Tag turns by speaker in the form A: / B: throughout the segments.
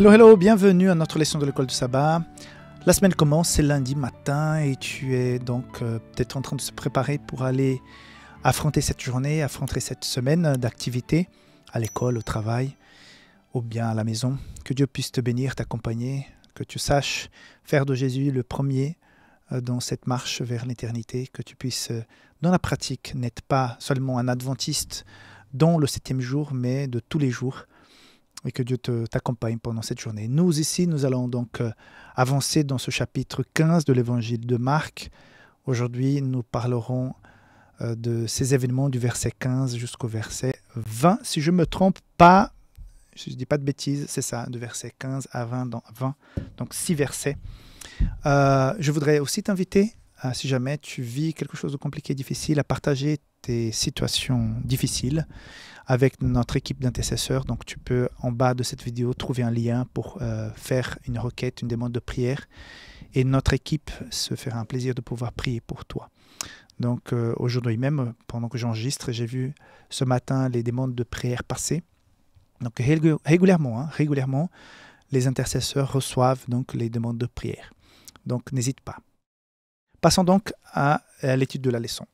A: Hello, hello, bienvenue à notre leçon de l'école du sabbat. La semaine commence, c'est lundi matin et tu es donc euh, peut-être en train de se préparer pour aller affronter cette journée, affronter cette semaine d'activité à l'école, au travail ou bien à la maison. Que Dieu puisse te bénir, t'accompagner, que tu saches faire de Jésus le premier euh, dans cette marche vers l'éternité, que tu puisses, euh, dans la pratique, n'être pas seulement un adventiste dans le septième jour, mais de tous les jours et que Dieu t'accompagne pendant cette journée. Nous ici, nous allons donc euh, avancer dans ce chapitre 15 de l'évangile de Marc. Aujourd'hui, nous parlerons euh, de ces événements du verset 15 jusqu'au verset 20. Si je ne me trompe pas, je ne dis pas de bêtises, c'est ça, de verset 15 à 20, dans 20 donc 6 versets. Euh, je voudrais aussi t'inviter ah, si jamais tu vis quelque chose de compliqué, difficile, à partager tes situations difficiles avec notre équipe d'intercesseurs. Donc tu peux en bas de cette vidéo trouver un lien pour euh, faire une requête, une demande de prière. Et notre équipe se fera un plaisir de pouvoir prier pour toi. Donc euh, aujourd'hui même, pendant que j'enregistre, j'ai vu ce matin les demandes de prière passer. Donc régulièrement, hein, régulièrement, les intercesseurs reçoivent donc les demandes de prière. Donc n'hésite pas. Passons donc à, l'étude de la leçon.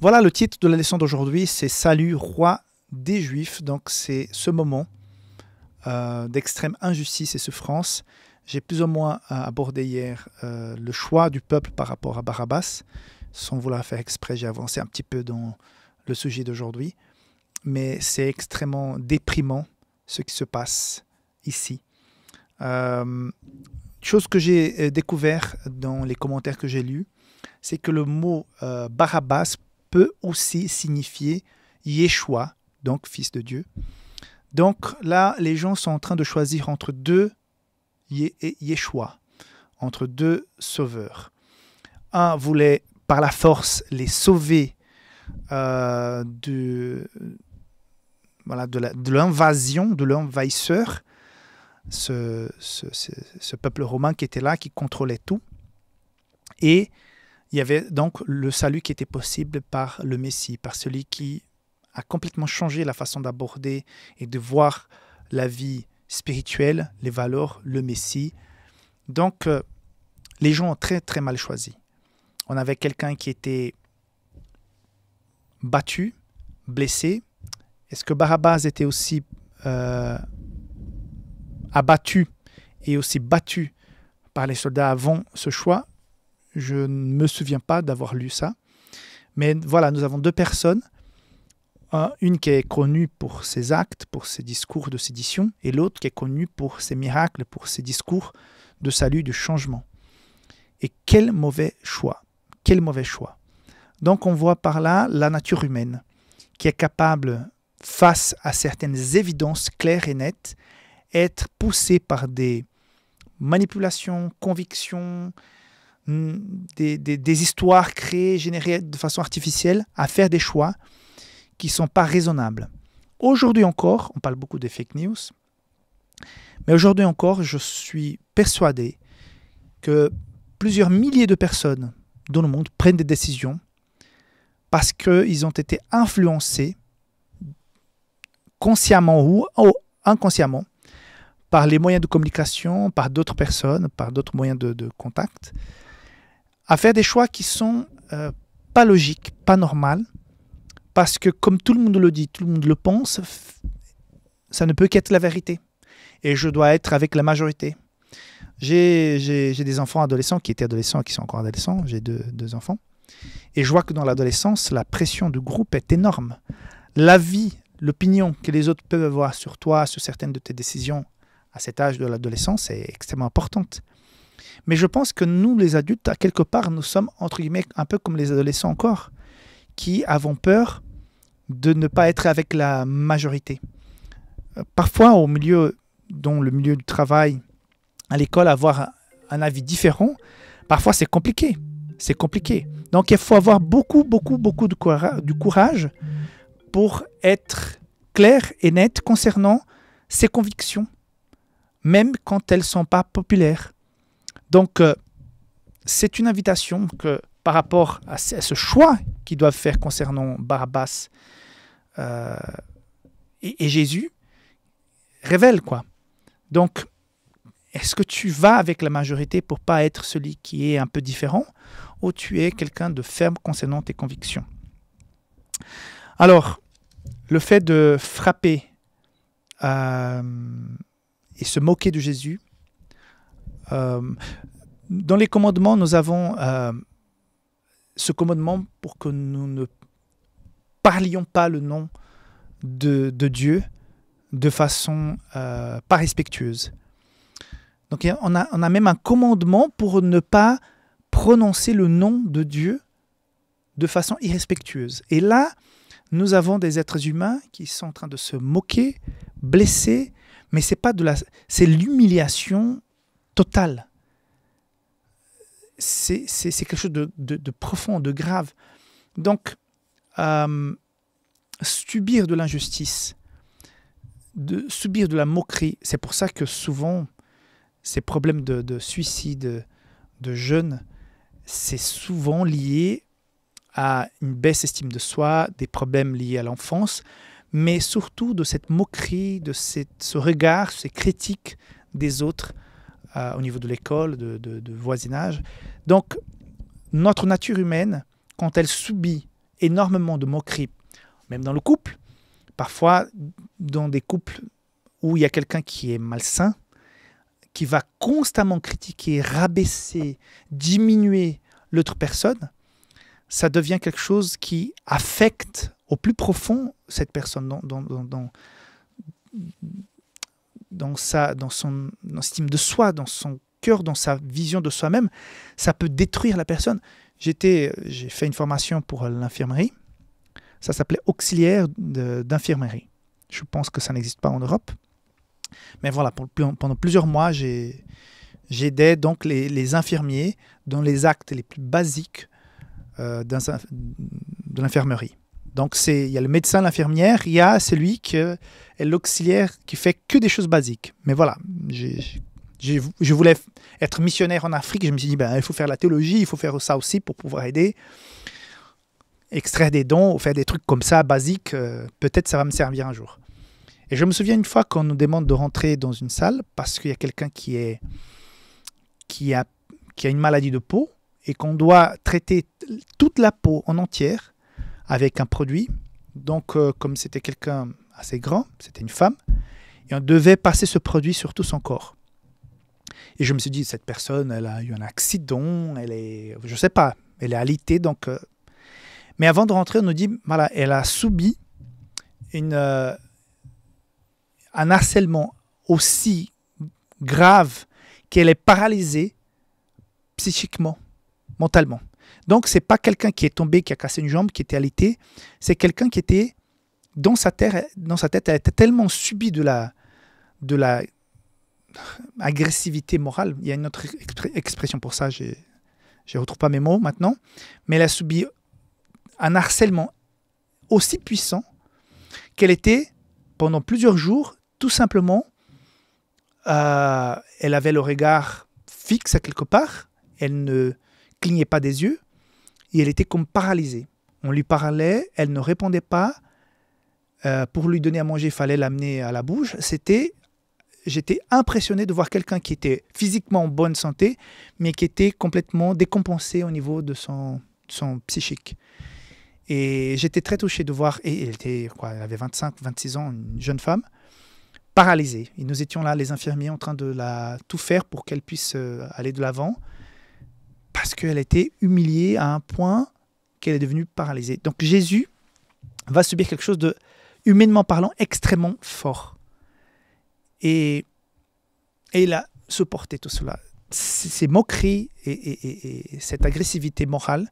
A: Voilà le titre de la leçon d'aujourd'hui, c'est Salut roi des Juifs. Donc c'est ce moment euh, d'extrême injustice et souffrance. J'ai plus ou moins euh, abordé hier euh, le choix du peuple par rapport à Barabbas. Sans vouloir faire exprès, j'ai avancé un petit peu dans le sujet d'aujourd'hui. Mais c'est extrêmement déprimant ce qui se passe ici. chose que j'ai découvert dans les commentaires que j'ai lus, c'est que le mot euh, Barabbas peut aussi signifier Yeshua, donc fils de Dieu. Donc là, les gens sont en train de choisir entre deux Yeshua, entre deux sauveurs. Un voulait par la force les sauver euh, de, l'invasion, de l'envahisseur, ce, ce, peuple romain qui était là, qui contrôlait tout. Et il y avait donc le salut qui était possible par le Messie, par celui qui a complètement changé la façon d'aborder et de voir la vie spirituelle, les valeurs, le Messie. Donc, euh, les gens ont très très mal choisi. On avait quelqu'un qui était battu, blessé. Est-ce que Barabbas était aussi euh, abattu et aussi battu par les soldats avant ce choix je ne me souviens pas d'avoir lu ça. Mais voilà, nous avons deux personnes. Une qui est connue pour ses actes, pour ses discours de sédition, et l'autre qui est connue pour ses miracles, pour ses discours de salut, de changement. Et quel mauvais choix, quel mauvais choix. Donc on voit par là la nature humaine, qui est capable, face à certaines évidences claires et nettes, être poussée par des manipulations, convictions, Mm, des, histoires créées, générées de façon artificielle, à faire des choix qui ne sont pas raisonnables. Aujourd'hui encore, on parle beaucoup des fake news, mais aujourd'hui encore, je suis persuadé que plusieurs milliers de personnes dans le monde prennent des décisions parce qu'ils ont été influencés consciemment ou, inconsciemment par les moyens de communication, par d'autres personnes, par d'autres moyens de, de contact à faire des choix qui sont euh, pas logiques, pas normales, parce que comme tout le monde le dit, tout le monde le pense, ça ne peut qu'être la vérité. Et je dois être avec la majorité. J'ai des enfants adolescents qui étaient adolescents et qui sont encore adolescents. J'ai deux, deux, enfants. Et je vois que dans l'adolescence, la pression du groupe est énorme. La vie, l'opinion que les autres peuvent avoir sur toi, sur certaines de tes décisions à cet âge de l'adolescence est extrêmement importante. Mais je pense que nous, les adultes, à quelque part, nous sommes, entre guillemets, un peu comme les adolescents encore, qui avons peur de ne pas être avec la majorité. Euh, parfois, au milieu, dont le milieu du travail, à l'école, avoir un avis différent, parfois c'est compliqué. C'est compliqué. Donc il faut avoir beaucoup, beaucoup, beaucoup de courage pour être clair et net concernant ses convictions, même quand elles ne sont pas populaires. Donc, euh, c'est une invitation que, par rapport à ce choix qu'ils doivent faire concernant Barabbas euh, et, Jésus, révèle quoi. Donc, est-ce que tu vas avec la majorité pour pas être celui qui est un peu différent ou tu es quelqu'un de ferme concernant tes convictions Alors, le fait de frapper euh, et se moquer de Jésus, euh, dans les commandements, nous avons euh, ce commandement pour que nous ne parlions pas le nom de, Dieu de façon euh, pas respectueuse. Donc on a, on a, même un commandement pour ne pas prononcer le nom de Dieu de façon irrespectueuse. Et là, nous avons des êtres humains qui sont en train de se moquer, blesser, mais c'est pas de la, c'est l'humiliation Total, C'est quelque chose de, de, profond, de grave. Donc, euh, subir de l'injustice, de subir de la moquerie, c'est pour ça que souvent, ces problèmes de, suicide de jeunes, c'est souvent lié à une baisse estime de soi, des problèmes liés à l'enfance, mais surtout de cette moquerie, de ce regard, ces critiques des autres au niveau de l'école, de, voisinage. Donc, notre nature humaine, quand elle subit énormément de moqueries, même dans le couple, parfois dans des couples où il y a quelqu'un qui est malsain, qui va constamment critiquer, rabaisser, diminuer l'autre personne, ça devient quelque chose qui affecte au plus profond cette personne dans, dans, sa, dans son estime de soi, dans son cœur, dans sa vision de soi-même, ça peut détruire la personne. J'étais, j'ai fait une formation pour l'infirmerie. Ça s'appelait auxiliaire d'infirmerie. Je pense que ça n'existe pas en Europe. Mais voilà, pendant plusieurs mois, j'aidais donc les, infirmiers dans les actes les plus basiques euh, de l'infirmerie. Donc, c'est, il y a le médecin, l'infirmière, il y a celui qui est l'auxiliaire qui fait que des choses basiques. Mais voilà, je voulais être missionnaire en Afrique. Je me suis dit, ben, il faut faire la théologie, il faut faire ça aussi pour pouvoir aider, extraire des dons, faire des trucs comme ça, basiques. Euh, peut-être ça va me servir un jour. Et je me souviens une fois qu'on nous demande de rentrer dans une salle parce qu'il y a quelqu'un qui, qui, a, qui a une maladie de peau et qu'on doit traiter toute la peau en entière avec un produit. Donc, euh, comme c'était quelqu'un assez grand, c'était une femme, et on devait passer ce produit sur tout son corps. Et je me suis dit, cette personne, elle a eu un accident, elle est, je sais pas, elle est alitée, donc. Euh. Mais avant de rentrer, on nous dit, voilà, elle a subi une, euh, un harcèlement aussi grave qu'elle est paralysée psychiquement, mentalement. Donc, ce n'est pas quelqu'un qui est tombé, qui a cassé une jambe, qui était alité. C'est quelqu'un qui était dans sa, terre, dans sa tête, elle était tellement subi de la, de la agressivité morale. Il y a une autre expression pour ça, je ne retrouve pas mes mots maintenant. Mais elle a subi un harcèlement aussi puissant qu'elle était pendant plusieurs jours, tout simplement, euh, elle avait le regard fixe à quelque part. Elle ne clignait pas des yeux et elle était comme paralysée. On lui parlait, elle ne répondait pas. Euh, pour lui donner à manger, il fallait l'amener à la bouche. C'était, j'étais impressionné de voir quelqu'un qui était physiquement en bonne santé, mais qui était complètement décompensé au niveau de son, son psychique. Et j'étais très touché de voir, et elle, était, quoi, elle avait 25, 26 ans, une jeune femme, paralysée. Et nous étions là, les infirmiers, en train de la, tout faire pour qu'elle puisse euh, aller de l'avant qu'elle a été humiliée à un point qu'elle est devenue paralysée. Donc Jésus va subir quelque chose de, humainement parlant, extrêmement fort. Et, il a supporté tout cela. Ces moqueries et, cette agressivité morale,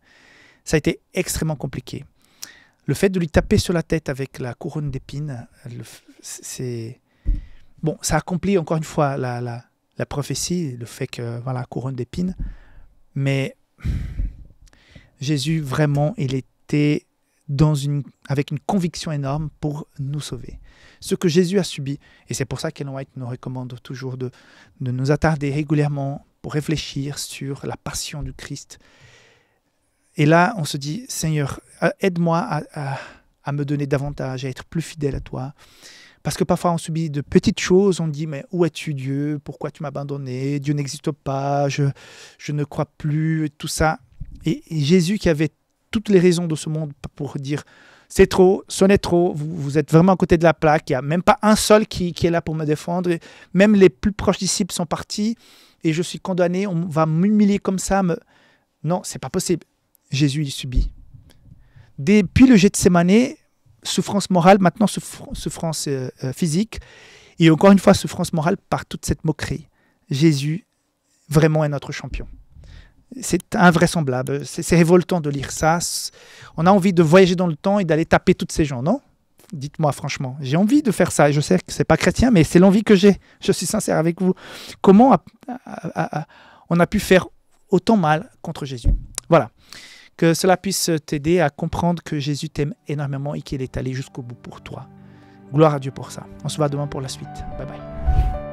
A: ça a été extrêmement compliqué. Le fait de lui taper sur la tête avec la couronne d'épines, c'est bon, ça accomplit encore une fois la, prophétie, le fait que voilà couronne d'épines, mais Jésus, vraiment, il était dans une, avec une conviction énorme pour nous sauver. Ce que Jésus a subi, et c'est pour ça qu'Ellen White nous recommande toujours de, de nous attarder régulièrement pour réfléchir sur la passion du Christ. Et là, on se dit, Seigneur, aide-moi à, me donner davantage, à être plus fidèle à toi, parce que parfois on subit de petites choses, on dit mais où es-tu Dieu Pourquoi tu m'as abandonné Dieu n'existe pas, je, je ne crois plus, tout ça. Et, Jésus qui avait toutes les raisons de ce monde pour dire c'est trop, ce n'est trop, vous, vous, êtes vraiment à côté de la plaque, il n'y a même pas un seul qui, qui est là pour me défendre, même les plus proches disciples sont partis et je suis condamné, on va m'humilier comme ça. Me... Non, c'est pas possible. Jésus il subit. Depuis le de Gethsemane, souffrance morale, maintenant souffrance euh, euh, physique, et encore une fois souffrance morale par toute cette moquerie. Jésus vraiment est notre champion. C'est invraisemblable, c'est révoltant de lire ça. On a envie de voyager dans le temps et d'aller taper toutes ces gens, non Dites-moi franchement, j'ai envie de faire ça. et Je sais que ce n'est pas chrétien, mais c'est l'envie que j'ai. Je suis sincère avec vous. Comment on a pu faire autant mal contre Jésus Voilà que cela puisse t'aider à comprendre que Jésus t'aime énormément et qu'il est allé jusqu'au bout pour toi. Gloire à Dieu pour ça. On se voit demain pour la suite. Bye bye.